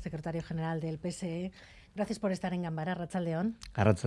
secretario general del PSE, Gracias por estar en Gambara, Rachaldeón.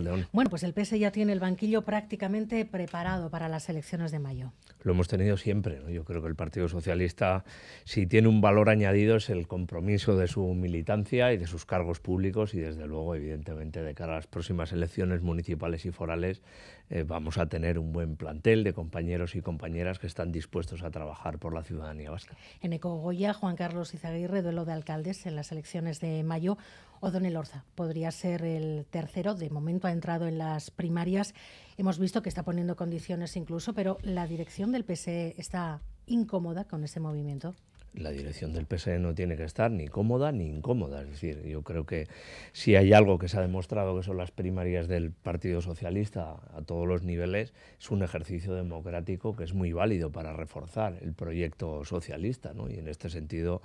León. Bueno, pues el PS e ya tiene el banquillo prácticamente preparado para las elecciones de mayo. Lo hemos tenido siempre. Yo creo que el Partido Socialista, si tiene un valor añadido, es el compromiso de su militancia y de sus cargos públicos. Y desde luego, evidentemente, de cara a las próximas elecciones municipales y forales, eh, vamos a tener un buen plantel de compañeros y compañeras que están dispuestos a trabajar por la ciudadanía vasca. En Ecogoya, Juan Carlos Izaguirre, duelo de alcaldes en las elecciones de mayo. O Don Elorza podría ser el tercero. De momento ha entrado en las primarias. Hemos visto que está poniendo condiciones incluso, pero la dirección del PSE está incómoda con ese movimiento la dirección del PSE no tiene que estar ni cómoda ni incómoda. Es decir, yo creo que si hay algo que se ha demostrado que son las primarias del Partido Socialista a todos los niveles, es un ejercicio democrático que es muy válido para reforzar el proyecto socialista. Y en este sentido,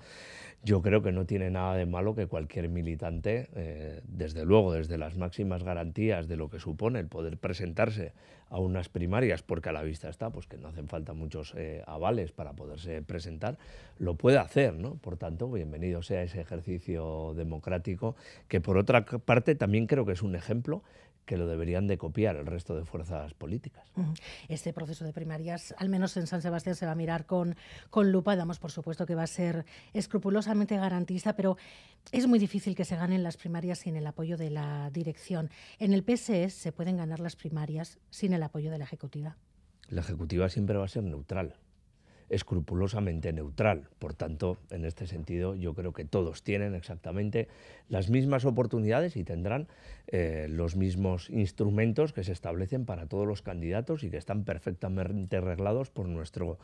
yo creo que no tiene nada de malo que cualquier militante, eh, desde luego, desde las máximas garantías de lo que supone el poder presentarse a unas primarias, porque a la vista está, pues que no hacen falta muchos eh, avales para poderse presentar, lo puede hacer, ¿no? Por tanto, bienvenido sea ese ejercicio democrático, que por otra parte también creo que es un ejemplo que lo deberían de copiar el resto de fuerzas políticas. Este proceso de primarias, al menos en San Sebastián, se va a mirar con, con lupa. Damos por supuesto que va a ser escrupulosamente garantista, pero es muy difícil que se ganen las primarias sin el apoyo de la dirección. En el PSE se pueden ganar las primarias sin el apoyo de la Ejecutiva. La Ejecutiva siempre va a ser neutral escrupulosamente neutral. Por tanto, en este sentido, yo creo que todos tienen exactamente las mismas oportunidades y tendrán eh, los mismos instrumentos que se establecen para todos los candidatos y que están perfectamente reglados por nuestro,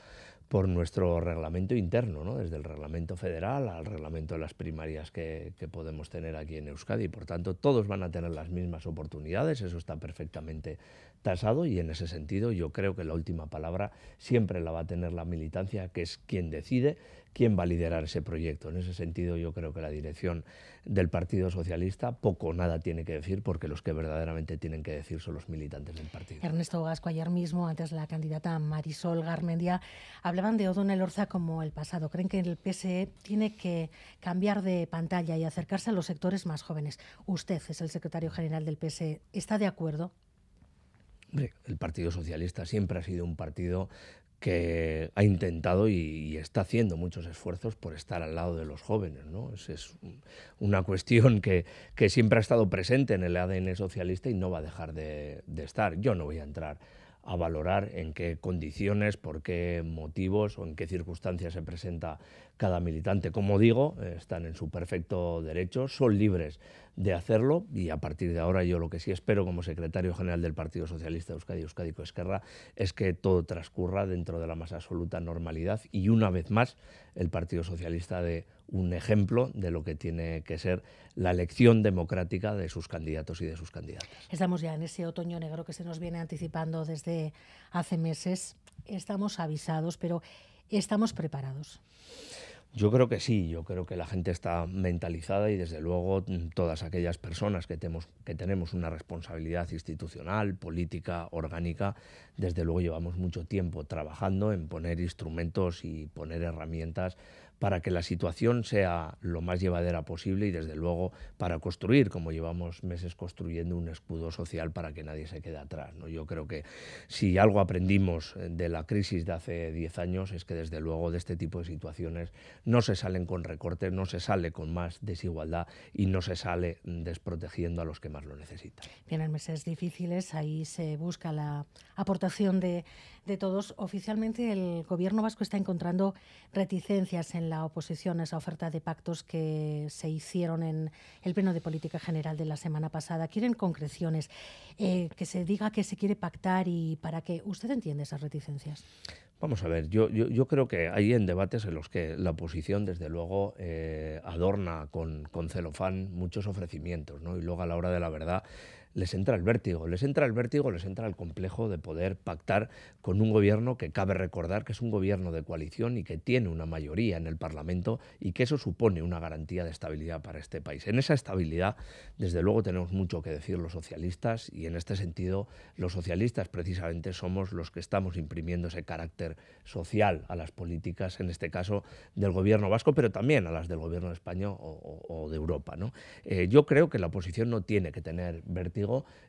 por nuestro reglamento interno, ¿no? desde el reglamento federal al reglamento de las primarias que, que, podemos tener aquí en Euskadi. Por tanto, todos van a tener las mismas oportunidades, eso está perfectamente tasado y en ese sentido yo creo que la última palabra siempre la va a tener la militancia, que es quien decide, quién va a liderar ese proyecto. En ese sentido, yo creo que la dirección del Partido Socialista poco o nada tiene que decir, porque los que verdaderamente tienen que decir son los militantes del partido. Ernesto Gasco, ayer mismo, antes la candidata Marisol Garmendia, hablaban de O'Donnell Orza como el pasado. Creen que el PSE tiene que cambiar de pantalla y acercarse a los sectores más jóvenes. Usted es el secretario general del PSE. ¿Está de acuerdo? el Partido Socialista siempre ha sido un partido que ha intentado y, está haciendo muchos esfuerzos por estar al lado de los jóvenes. ¿no? Es, una cuestión que, siempre ha estado presente en el ADN socialista y no va a dejar de, de estar. Yo no voy a entrar a valorar en qué condiciones, por qué motivos o en qué circunstancias se presenta cada militante. Como digo, están en su perfecto derecho, son libres de hacerlo y a partir de ahora yo lo que sí espero como secretario general del Partido Socialista de Euskadi, Euskadi Esquerra, es que todo transcurra dentro de la más absoluta normalidad y una vez más el Partido Socialista de un ejemplo de lo que tiene que ser la elección democrática de sus candidatos y de sus candidatas. Estamos ya en ese otoño negro que se nos viene anticipando desde hace meses. Estamos avisados, pero ¿estamos preparados? Yo creo que sí, yo creo que la gente está mentalizada y desde luego todas aquellas personas que tenemos, que tenemos una responsabilidad institucional, política, orgánica, desde luego llevamos mucho tiempo trabajando en poner instrumentos y poner herramientas para que la situación sea lo más llevadera posible y desde luego para construir, como llevamos meses construyendo un escudo social para que nadie se quede atrás. ¿no? Yo creo que si algo aprendimos eh, de la crisis de hace 10 años es que desde luego de este tipo de situaciones no se salen con recortes, no se sale con más desigualdad y no se sale mm, desprotegiendo a los que más lo necesitan. Vienen meses difíciles, ahí se busca la aportación de, de todos. Oficialmente el gobierno vasco está encontrando reticencias en la oposición esa oferta de pactos que se hicieron en el Pleno de Política General de la semana pasada. Quieren concreciones, eh, que se diga que se quiere pactar y para que ¿Usted entienda esas reticencias? Vamos a ver, yo, yo, creo que hay en debates en los que la oposición, desde luego, eh, adorna con, celofán muchos ofrecimientos, ¿no? Y luego a la hora de la verdad les entra el vértigo, les entra el vértigo, les entra el complejo de poder pactar con un gobierno que cabe recordar que es un gobierno de coalición y que tiene una mayoría en el Parlamento y que eso supone una garantía de estabilidad para este país. En esa estabilidad, desde luego, tenemos mucho que decir los socialistas y en este sentido los socialistas precisamente somos los que estamos imprimiendo ese carácter social a las políticas, en este caso, del gobierno vasco, pero también a las del gobierno de España o, de Europa. ¿no? Eh, yo creo que la oposición no tiene que tener vértigo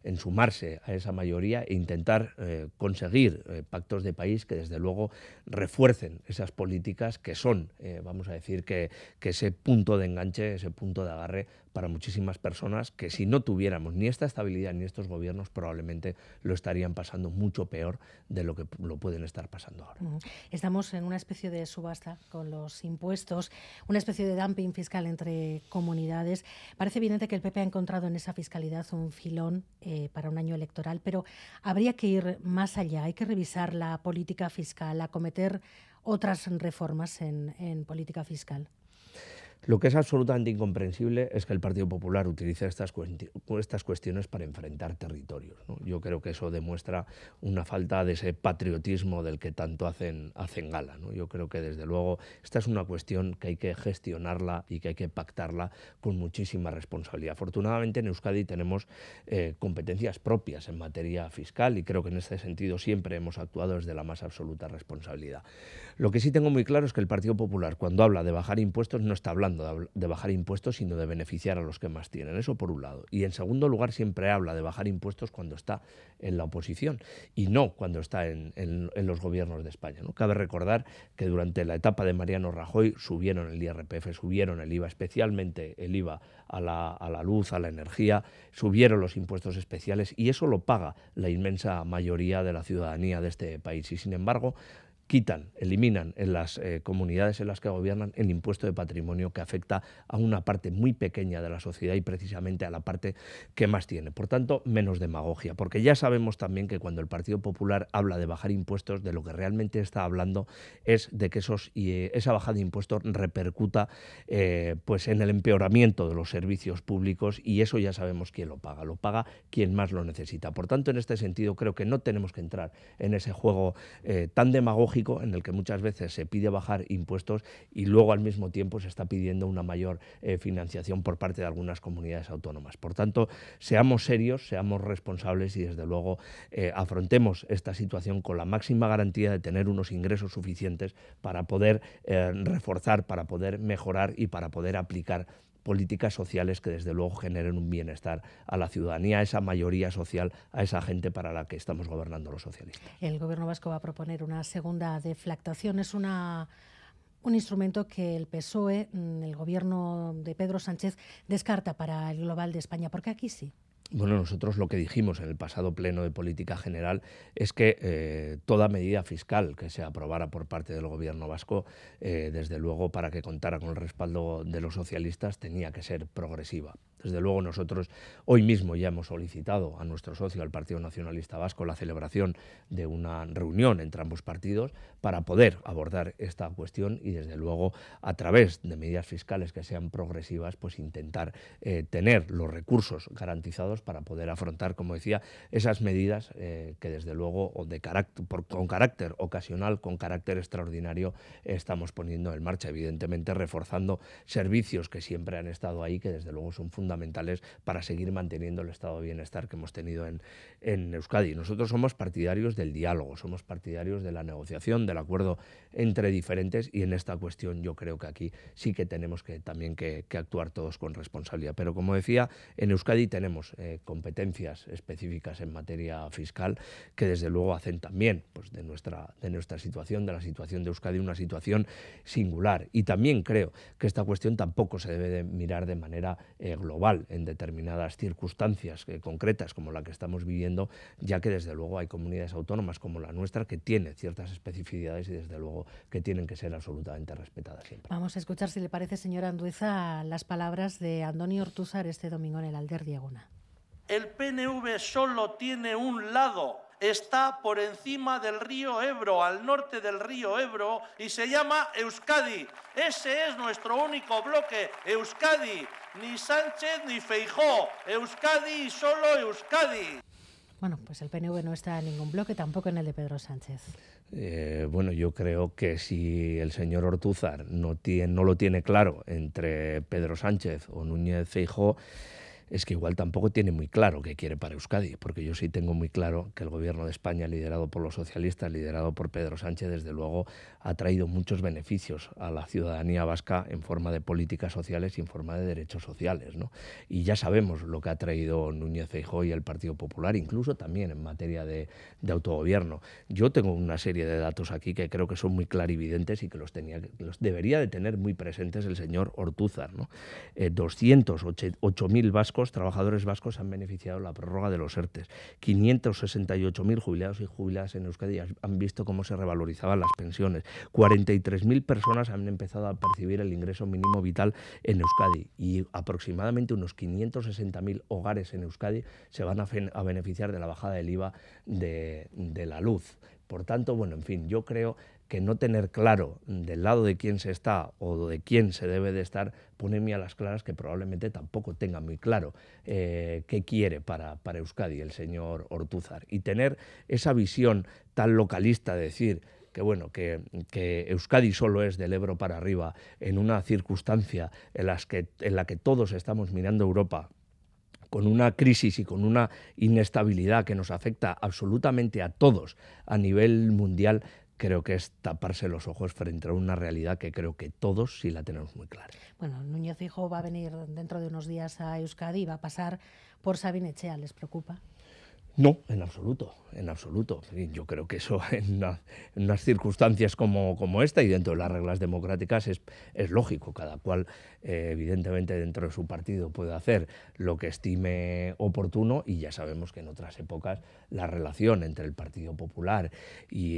en sumarse a esa mayoría e intentar eh, conseguir eh, pactos de país que desde luego refuercen esas políticas que son, eh, vamos a decir, que, que ese punto de enganche, ese punto de agarre para muchísimas personas que si no tuviéramos ni esta estabilidad ni estos gobiernos probablemente lo estarían pasando mucho peor de lo que lo pueden estar pasando ahora. Estamos en una especie de subasta con los impuestos, una especie de dumping fiscal entre comunidades. Parece evidente que el PP ha encontrado en esa fiscalidad un filo eh, para un año electoral, pero habría que ir más allá, hay que revisar la política fiscal, acometer otras reformas en política fiscal. Lo que es absolutamente incomprensible es que el Partido Popular utilice estas, cuestiones para enfrentar territorios. Yo creo que eso demuestra una falta de ese patriotismo del que tanto hacen, gala. Yo creo que, desde luego, esta es una cuestión que hay que gestionarla y que hay que pactarla con muchísima responsabilidad. Afortunadamente, en Euskadi tenemos eh, competencias propias en materia fiscal y creo que en este sentido siempre hemos actuado desde la más absoluta responsabilidad. Lo que sí tengo muy claro es que el Partido Popular, cuando habla de bajar impuestos, no está hablando de bajar impuestos, sino de beneficiar a los que más tienen. Eso por un lado. Y en segundo lugar, siempre habla de bajar impuestos cuando está en la oposición y no cuando está en, los gobiernos de España. ¿no? Cabe recordar que durante la etapa de Mariano Rajoy subieron el IRPF, subieron el IVA, especialmente el IVA a la, a la luz, a la energía, subieron los impuestos especiales y eso lo paga la inmensa mayoría de la ciudadanía de este país. Y sin embargo, quitan, eliminan en las eh, comunidades en las que gobiernan el impuesto de patrimonio que afecta a una parte muy pequeña de la sociedad y precisamente a la parte que más tiene. Por tanto, menos demagogia, porque ya sabemos también que cuando el Partido Popular habla de bajar impuestos, de lo que realmente está hablando es de que esos, eh, esa bajada de impuestos repercuta eh, pues en el empeoramiento de los servicios públicos y eso ya sabemos quién lo paga, lo paga quien más lo necesita. Por tanto, en este sentido, creo que no tenemos que entrar en ese juego tan demagógico en el que muchas veces se pide bajar impuestos y luego al mismo tiempo se está pidiendo una mayor eh, financiación por parte de algunas comunidades autónomas. Por tanto, seamos serios, seamos responsables y desde luego eh, afrontemos esta situación con la máxima garantía de tener unos ingresos suficientes para poder eh, reforzar, para poder mejorar y para poder aplicar políticas sociales que desde luego generen un bienestar a la ciudadanía, a esa mayoría social, a esa gente para la que estamos gobernando los socialistas. El Gobierno vasco va a proponer una segunda deflactación. Es una un instrumento que el PSOE, mm, el gobierno de Pedro Sánchez, descarta para el global de España, porque aquí sí. Bueno, nosotros lo que dijimos en el pasado pleno de política general es que eh, toda medida fiscal que se aprobara por parte del gobierno vasco, eh, desde luego para que contara con el respaldo de los socialistas, tenía que ser progresiva. Desde luego nosotros hoy mismo ya hemos solicitado a nuestro socio, al Partido Nacionalista Vasco, la celebración de una reunión entre ambos partidos para poder abordar esta cuestión y desde luego a través de medidas fiscales que sean progresivas, pues intentar eh, tener los recursos garantizados para poder afrontar, como decía, esas medidas eh, que desde luego de con carácter ocasional, con carácter extraordinario, estamos poniendo en marcha, evidentemente reforzando servicios que siempre han estado ahí, que desde luego son fundamentales para seguir manteniendo el estado de bienestar que hemos tenido en, en Euskadi. Nosotros somos partidarios del diálogo, somos partidarios de la negociación, del acuerdo entre diferentes y en esta cuestión yo creo que aquí sí que tenemos que también que, actuar todos con responsabilidad. Pero como decía, en Euskadi tenemos... Eh, competencias específicas en materia fiscal que desde luego hacen también pues, de, nuestra, de nuestra situación, de la situación de Euskadi, una situación singular. Y también creo que esta cuestión tampoco se debe de mirar de manera eh, global en determinadas circunstancias eh, concretas como la que estamos viviendo, ya que desde luego hay comunidades autónomas como la nuestra que tiene ciertas especificidades y desde luego que tienen que ser absolutamente respetadas Vamos a escuchar, si le parece, señora Andueza, las palabras de Antonio Ortuzar este domingo en el Alder Diagona el PNV solo tiene un lado, está por encima del río Ebro, al norte del río Ebro, y se llama Euskadi. Ese es nuestro único bloque, Euskadi. Ni Sánchez ni Feijó, Euskadi y solo Euskadi. Bueno, pues el PNV no está en ningún bloque, tampoco en el de Pedro Sánchez. Eh, bueno, yo creo que si el señor Ortúzar no, tiene, no lo tiene claro entre Pedro Sánchez o Núñez Feijó, es que igual tampoco tiene muy claro qué quiere para Euskadi, porque yo sí tengo muy claro que el gobierno de España, liderado por los socialistas, liderado por Pedro Sánchez, desde luego ha traído muchos beneficios a la ciudadanía vasca en forma de políticas sociales y en forma de derechos sociales. ¿no? Y ya sabemos lo que ha traído Núñez Feijó y el Partido Popular, incluso también en materia de, autogobierno. Yo tengo una serie de datos aquí que creo que son muy clarividentes y que los, tenía, los debería de tener muy presentes el señor Ortúzar. ¿no? 208.000 eh, vascos trabajadores vascos, han beneficiado la prórroga de los ERTES. 568.000 jubilados y jubiladas en Euskadi han visto cómo se revalorizaban las pensiones. 43.000 personas han empezado a percibir el ingreso mínimo vital en Euskadi y aproximadamente unos 560.000 hogares en Euskadi se van a, beneficiar de la bajada del IVA de la luz. Por tanto, bueno, en fin, yo creo que no tener claro del lado de quién se está o de quién se debe de estar pone a las claras que probablemente tampoco tenga muy claro eh, qué quiere para, para Euskadi el señor Ortúzar. Y tener esa visión tan localista de decir que bueno, que, Euskadi solo es del Ebro para arriba, en una circunstancia en, en la que todos estamos mirando Europa con una crisis y con una inestabilidad que nos afecta absolutamente a todos a nivel mundial, creo que es taparse los ojos frente a una realidad que creo que todos sí la tenemos muy clara. Bueno, Núñez Hijo va a venir dentro de unos días a Euskadi y va a pasar por Sabinechea, ¿les preocupa? No, en absoluto, en absoluto. Yo creo que eso en, unas circunstancias como, como, esta y dentro de las reglas democráticas es, lógico. Cada cual, eh, evidentemente, dentro de su partido puede hacer lo que estime oportuno y ya sabemos que en otras épocas la relación entre el Partido Popular y,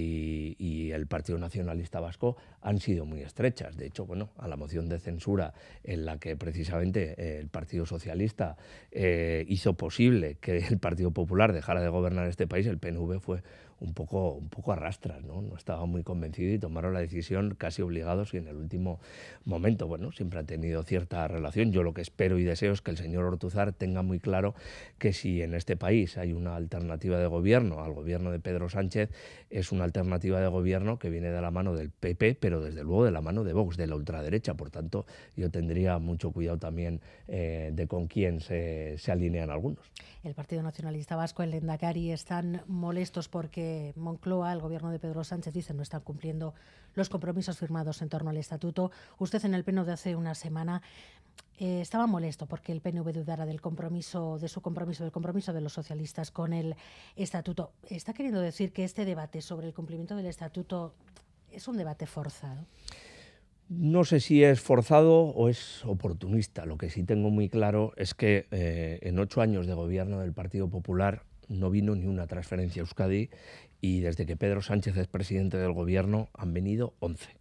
el Partido Nacionalista Vasco han sido muy estrechas. De hecho, bueno, a la moción de censura en la que precisamente eh, el Partido Socialista eh, hizo posible que el Partido Popular dejara de gobernar este país, el PNV fue un poco, un poco arrastras, ¿no? estaba muy convencido y tomaron la decisión casi obligados y en el último momento, bueno, siempre ha tenido cierta relación. Yo lo que espero y deseo es que el señor Ortuzar tenga muy claro que si en este país hay una alternativa de gobierno al gobierno de Pedro Sánchez es una alternativa de gobierno que viene de la mano del PP, pero desde luego de la mano de Vox, de la ultraderecha. Por tanto, yo tendría mucho cuidado también eh, de con quién se, alinean algunos. El Partido Nacionalista Vasco, el Lendakari, están molestos porque Moncloa, el gobierno de Pedro Sánchez, dice no están cumpliendo los compromisos firmados en torno al estatuto. Usted en el pleno de hace una semana eh, estaba molesto porque el PNV dudara del compromiso, de su compromiso, del compromiso de los socialistas con el estatuto. ¿Está queriendo decir que este debate sobre el cumplimiento del estatuto es un debate forzado? No sé si es forzado o es oportunista. Lo que sí tengo muy claro es que eh, en ocho años de gobierno del Partido Popular no vino ni una transferencia a Euskadi y desde que Pedro Sánchez es presidente del gobierno han venido once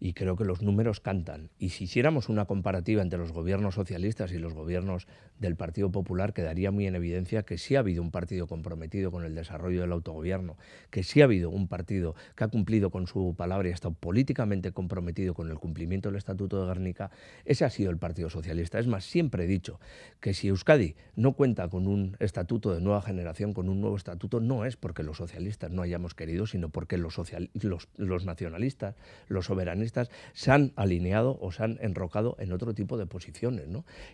y creo que los números cantan. Y si hiciéramos una comparativa entre los gobiernos socialistas y los gobiernos del Partido Popular, quedaría muy en evidencia que sí ha habido un partido comprometido con el desarrollo del autogobierno, que sí ha habido un partido que ha cumplido con su palabra y ha estado políticamente comprometido con el cumplimiento del Estatuto de Guernica, ese ha sido el Partido Socialista. Es más, siempre he dicho que si Euskadi no cuenta con un estatuto de nueva generación, con un nuevo estatuto, no es porque los socialistas no hayamos querido, sino porque los, social, los, los nacionalistas, los soberanistas, se han alineado o se han enrocado en otro tipo de posiciones.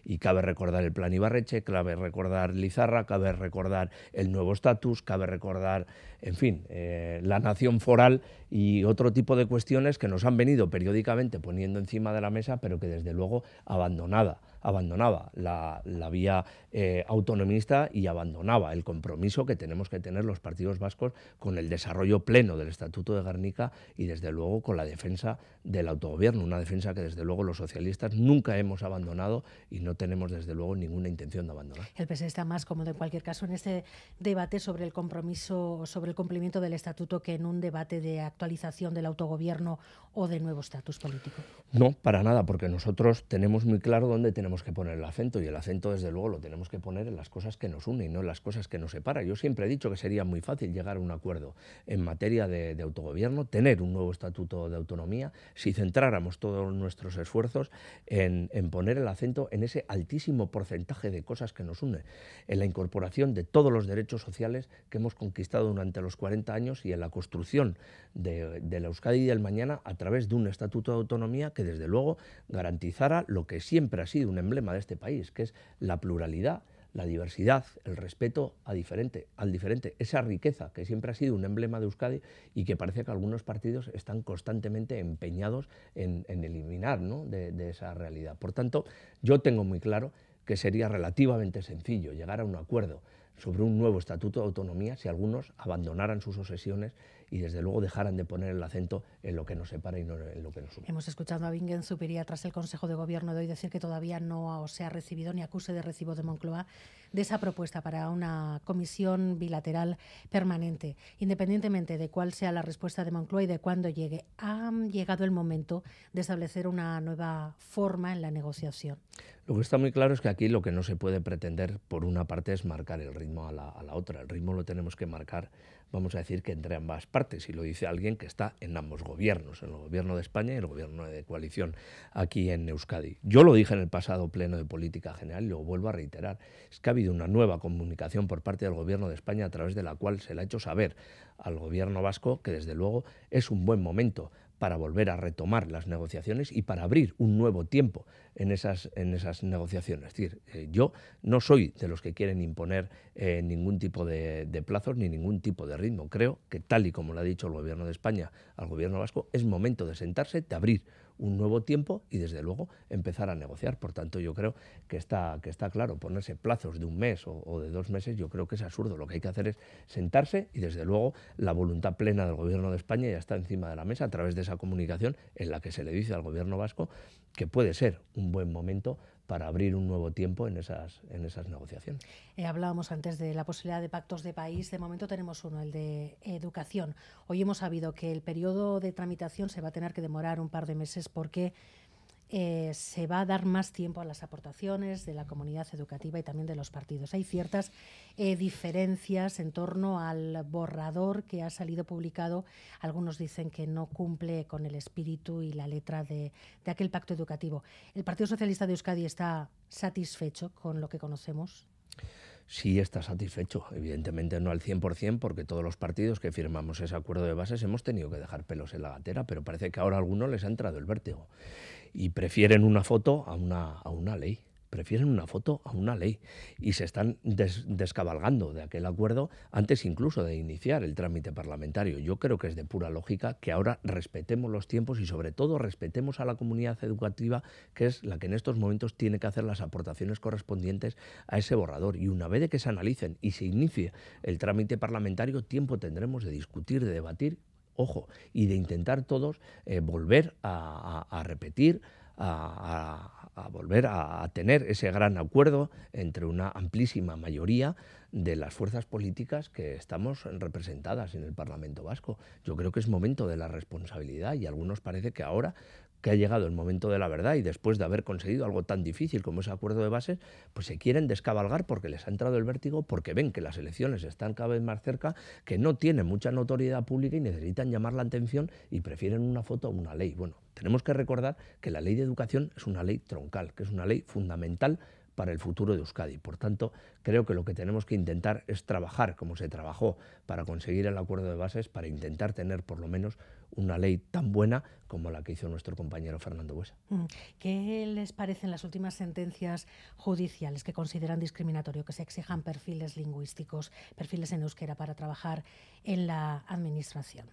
Y cabe recordar el plan Ibarreche, cabe recordar Lizarra, cabe recordar el nuevo estatus, cabe recordar, en fin, eh, la nación foral y otro tipo de cuestiones que nos han venido periódicamente poniendo encima de la mesa, pero que desde luego abandonada abandonaba la, vía eh, autonomista y abandonaba el compromiso que tenemos que tener los partidos vascos con el desarrollo pleno del Estatuto de Guernica y desde luego con la defensa del autogobierno, una defensa que desde luego los socialistas nunca hemos abandonado y no tenemos desde luego ninguna intención de abandonar. El PS e está más cómodo en cualquier caso en este debate sobre el compromiso, sobre el cumplimiento del Estatuto que en un debate de actualización del autogobierno o de nuevo estatus político. No, para nada, porque nosotros tenemos muy claro dónde tenemos que poner el acento y el acento desde luego lo tenemos que poner en las cosas que nos unen, y no en las cosas que nos separan. Yo siempre he dicho que sería muy fácil llegar a un acuerdo en materia de, autogobierno, tener un nuevo estatuto de autonomía, si centráramos todos nuestros esfuerzos en, poner el acento en ese altísimo porcentaje de cosas que nos unen, en la incorporación de todos los derechos sociales que hemos conquistado durante los 40 años y en la construcción de, de la Euskadi del mañana a través de un estatuto de autonomía que desde luego garantizara lo que siempre ha sido una emblema de este país, que es la pluralidad, la diversidad, el respeto a diferente, al diferente, esa riqueza que siempre ha sido un emblema de Euskadi y que parece que algunos partidos están constantemente empeñados en, eliminar de esa realidad. Por tanto, yo tengo muy claro que sería relativamente sencillo llegar a un acuerdo sobre un nuevo estatuto de autonomía si algunos abandonaran sus obsesiones y desde luego dejaran de poner el acento en lo que nos separa y no en lo que nos une. Hemos escuchado a Bingen Zupiría tras el Consejo de Gobierno de hoy decir que todavía no se ha recibido ni acuse de recibo de Moncloa de esa propuesta para una comisión bilateral permanente, independientemente de cuál sea la respuesta de Moncloa y de cuándo llegue. Ha llegado el momento de establecer una nueva forma en la negociación. Lo que está muy claro es que aquí lo que no se puede pretender, por una parte, es marcar el ritmo a la otra. El ritmo lo tenemos que marcar vamos a decir que entre ambas partes, y lo dice alguien que está en ambos gobiernos, en el gobierno de España y el gobierno de coalición aquí en Euskadi. Yo lo dije en el pasado pleno de política general y lo vuelvo a reiterar, es que ha habido una nueva comunicación por parte del gobierno de España a través de la cual se le ha hecho saber al gobierno vasco que desde luego es un buen momento para volver a retomar las negociaciones y para abrir un nuevo tiempo en esas, en esas negociaciones. Es decir, eh, yo no soy de los que quieren imponer eh, ningún tipo de, de, plazos ni ningún tipo de ritmo. Creo que tal y como lo ha dicho el Gobierno de España al Gobierno vasco, es momento de sentarse, de abrir un nuevo tiempo y desde luego empezar a negociar. Por tanto, yo creo que está, que está claro, ponerse plazos de un mes o, o de dos meses, yo creo que es absurdo. Lo que hay que hacer es sentarse y desde luego la voluntad plena del Gobierno de España ya está encima de la mesa a través de esa comunicación en la que se le dice al Gobierno vasco que puede ser un buen momento para abrir un nuevo tiempo en esas, en esas negociaciones. Eh, hablábamos antes de la posibilidad de pactos de país. De momento tenemos uno, el de educación. Hoy hemos sabido que el periodo de tramitación se va a tener que demorar un par de meses porque eh, se va a dar más tiempo a las aportaciones de la comunidad educativa y también de los partidos. Hay ciertas eh, diferencias en torno al borrador que ha salido publicado. Algunos dicen que no cumple con el espíritu y la letra de, de aquel pacto educativo. ¿El Partido Socialista de Euskadi está satisfecho con lo que conocemos? sí está satisfecho. Evidentemente no al 100%, porque todos los partidos que firmamos ese acuerdo de bases hemos tenido que dejar pelos en la gatera, pero parece que ahora a algunos les ha entrado el vértigo y prefieren una foto a una, a una ley prefieren una foto a una ley y se están descabalgando de aquel acuerdo antes incluso de iniciar el trámite parlamentario. Yo creo que es de pura lógica que ahora respetemos los tiempos y sobre todo respetemos a la comunidad educativa que es la que en estos momentos tiene que hacer las aportaciones correspondientes a ese borrador y una vez de que se analicen y se inicie el trámite parlamentario tiempo tendremos de discutir, de debatir, ojo, y de intentar todos eh, volver a, a repetir, a, a volver a, tener ese gran acuerdo entre una amplísima mayoría de las fuerzas políticas que estamos representadas en el Parlamento Vasco. Yo creo que es momento de la responsabilidad y a algunos parece que ahora que ha llegado el momento de la verdad y después de haber conseguido algo tan difícil como ese acuerdo de bases, pues se quieren descabalgar porque les ha entrado el vértigo, porque ven que las elecciones están cada vez más cerca, que no tienen mucha notoriedad pública y necesitan llamar la atención y prefieren una foto a una ley. Bueno, tenemos que recordar que la ley de educación es una ley troncal, que es una ley fundamental para el futuro de Euskadi. Por tanto, creo que lo que tenemos que intentar es trabajar como se trabajó para conseguir el acuerdo de bases, para intentar tener por lo menos una ley tan buena como la que hizo nuestro compañero Fernando Buesa. Mm. ¿Qué les parecen las últimas sentencias judiciales que consideran discriminatorio que se exijan perfiles lingüísticos, perfiles en euskera para trabajar en la administración?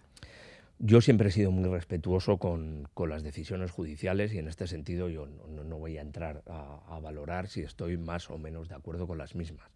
Yo siempre he sido muy respetuoso con, las decisiones judiciales y en este sentido yo no, voy a entrar a, valorar si estoy más o menos de acuerdo con las mismas.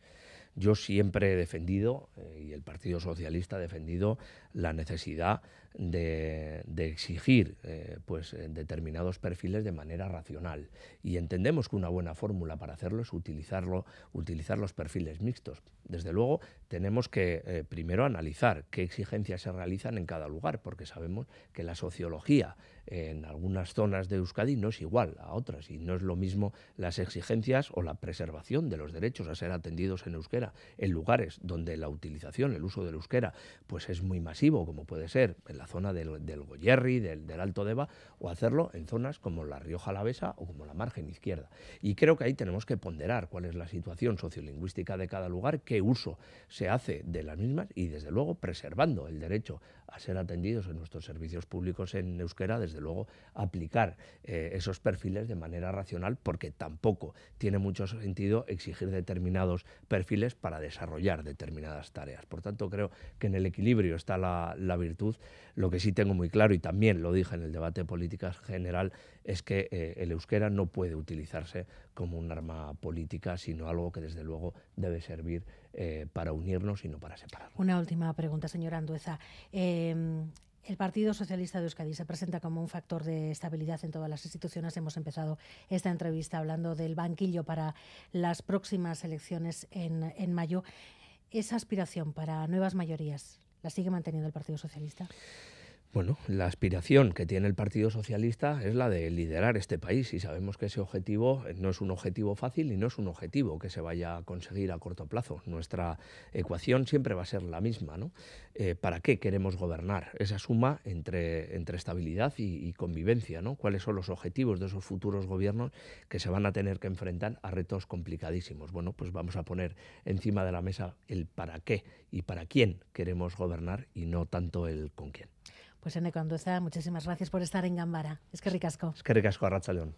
Yo siempre he defendido, eh, y el Partido Socialista ha defendido, la necesidad de, exigir eh, pues, eh, determinados perfiles de manera racional. Y entendemos que una buena fórmula para hacerlo es utilizarlo, utilizar los perfiles mixtos. Desde luego, tenemos que eh, primero analizar qué exigencias se realizan en cada lugar, porque sabemos que la sociología en algunas zonas de Euskadi no es igual a otras y no es lo mismo las exigencias o la preservación de los derechos a ser atendidos en euskera en lugares donde la utilización, el uso del euskera, pues es muy masivo, como puede ser zona del, del Goyerri, del, del, Alto Deva, o hacerlo en zonas como la Rioja Alavesa o como la margen izquierda. Y creo que ahí tenemos que ponderar cuál es la situación sociolingüística de cada lugar, qué uso se hace de las mismas y, desde luego, preservando el derecho a ser atendidos en nuestros servicios públicos en euskera, desde luego, aplicar eh, esos perfiles de manera racional, porque tampoco tiene mucho sentido exigir determinados perfiles para desarrollar determinadas tareas. Por tanto, creo que en el equilibrio está la, la virtud. Lo que sí tengo muy claro, y también lo dije en el debate de política general, es que eh, el euskera no puede utilizarse como un arma política, sino algo que desde luego debe servir eh, para unirnos y no para separarnos. Una última pregunta, señora Andueza. Em, el Partido Socialista de Euskadi se presenta como un factor de estabilidad en todas las instituciones. Hemos empezado esta entrevista hablando del banquillo para las próximas elecciones en, en mayo. Esa aspiración para nuevas mayorías, ¿La sigue manteniendo el Partido Socialista? Bueno, la aspiración que tiene el Partido Socialista es la de liderar este país y sabemos que ese objetivo eh, no es un objetivo fácil y no es un objetivo que se vaya a conseguir a corto plazo. Nuestra ecuación siempre va a ser la misma. ¿no? Eh, ¿Para qué queremos gobernar? Esa suma entre, estabilidad y, y, convivencia. ¿no? ¿Cuáles son los objetivos de esos futuros gobiernos que se van a tener que enfrentar a retos complicadísimos? Bueno, pues vamos a poner encima de la mesa el para qué y para quién queremos gobernar y no tanto el con quién. Pues Eneko Andueza, muchísimas gracias por estar en Gambara. Es que ricasco. Es que ricasco, Arratza León.